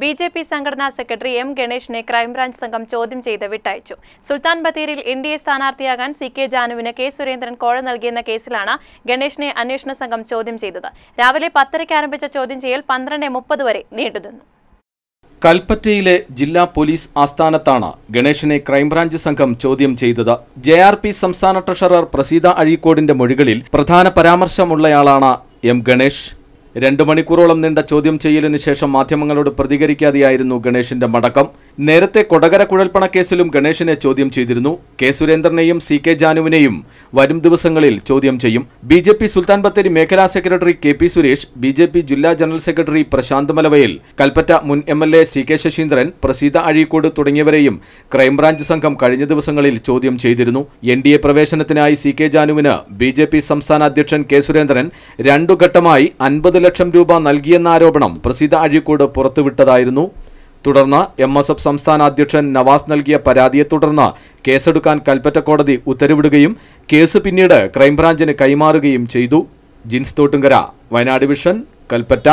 B J P സംഘടനാ secretary M ഗണേഷിനെ crime branch സംഘം ചോദ്യം ചെയ്ത് വിട്ടയച്ചു സുൽത്താൻ ബത്തേരിയിൽ എൻ ഡി എ സ്ഥാനാർത്ഥിയാകാൻ സി കെ ജാനുവിന് കെ സുരേന്ദ്രൻ കോഴ നൽകിയെന്ന കേസിലാണ് ഗണേഷിനെ അന്വേഷണ സംഘം ചോദ്യം ചെയ്തത് രാവിലെ പത്തരയ്ക്ക് ആരംഭിച്ച ചോദ്യം ചെയ്യൽ പന്ത്രണ്ട് മുപ്പത് വരെ നീണ്ടുനിന്നു കൽപ്പറ്റയിലെ ജില്ലാ പോലീസ് ആസ്ഥാനത്താണ് ഗണേഷിനെ ക്രൈംബ്രാഞ്ച് സംഘം ചോദ്യം ചെയ്തത് ജെ ആർ പി സംസ്ഥാന ട്രഷറർ പ്രസീത അഴീക്കോടിന്റെ മൊഴികളിൽ പ്രധാന പരാമർശമുള്ളയാളാണ് എം ഗണേഷ് രണ്ട് മണിക്കൂറോളം നീണ്ട ചോദ്യം ചെയ്യലിന് ശേഷം മാധ്യമങ്ങളോട് പ്രതികരിക്കാതെയായിരുന്നു ഗണേഷിന്റെ മടക്കം നേരത്തെ കൊടകര കുഴൽപ്പണ കേസിലും ഗണേശനെ ചോദ്യം ചെയ്തിരുന്നു കെ സുരേന്ദ്രനെയും സി കെ ജാനുവിനെയും വരും ദിവസങ്ങളിൽ ചോദ്യം ചെയ്യും B J P Sultan Bathery മേഖലാ secretary K P Suresh B J P ജില്ലാ ജനറൽ സെക്രട്ടറി പ്രശാന്ത് മലവയിൽ കൽപ്പറ്റ മുൻ M L A C K Saseendran Praseetha Azhikode തുടങ്ങിയവരെയും ക്രൈംബ്രാഞ്ച് സംഘം കഴിഞ്ഞ ദിവസങ്ങളിൽ ചോദ്യം ചെയ്തിരുന്നു എൻ ഡി എ പ്രവേശനത്തിനായി സി കെ ജാനുവിന് ബി ജെ പി സംസ്ഥാന അധ്യക്ഷൻ കെ സുരേന്ദ്രൻ രണ്ടു ഘട്ടമായി അൻപത് ലക്ഷം രൂപ നൽകിയെന്ന ആരോപണം പ്രസീത അഴീക്കോട് പുറത്തുവിട്ടതായിരുന്നു തുടർന്ന് എം എസ് എഫ് സംസ്ഥാന അധ്യക്ഷൻ നവാസ് നൽകിയ പരാതിയെ തുടർന്ന് കേസെടുക്കാൻ കൽപ്പറ്റ കോടതി ഉത്തരവിടുകയും കേസ് പിന്നീട് ക്രൈംബ്രാഞ്ചിന് കൈമാറുകയും ചെയ്തു ജിൻസ് തോട്ടുങ്കര വയനാട് ഡിവിഷൻ കൽപ്പറ്റ